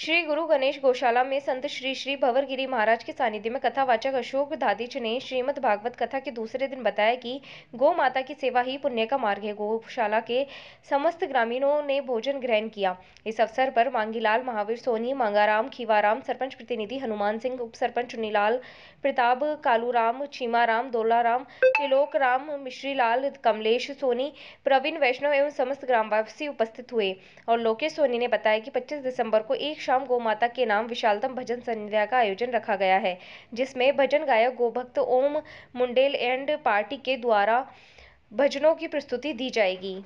श्री गुरु गणेश गोशाला में संत श्री श्री गिरी महाराज के सानिध्य में कथावाचक अशोक धादिच ने श्रीमद् भागवत कथा के दूसरे दिन बताया कि गो माता की सेवा ही पुण्य का मार्ग है गोशाला के समस्त ग्रामीणों ने भोजन ग्रहण किया इस अवसर पर मांगीलाल महावीर सोनी मांगाराम खीवाराम सरपंच प्रतिनिधि हनुमान सिंह उप सरपंच चुनीलाल प्रताप कालूराम चीमाराम दोलाराम त्रिलोक राम मिश्रीलाल कमलेश सोनी प्रवीण वैष्णव एवं समस्त ग्रामवासी उपस्थित हुए और लोकेश सोनी ने बताया कि पच्चीस दिसंबर को एक शाम गौ माता के नाम विशालतम भजन संध्या का आयोजन रखा गया है जिसमें भजन गायक गोभक्त ओम मुंडेल एंड पार्टी के द्वारा भजनों की प्रस्तुति दी जाएगी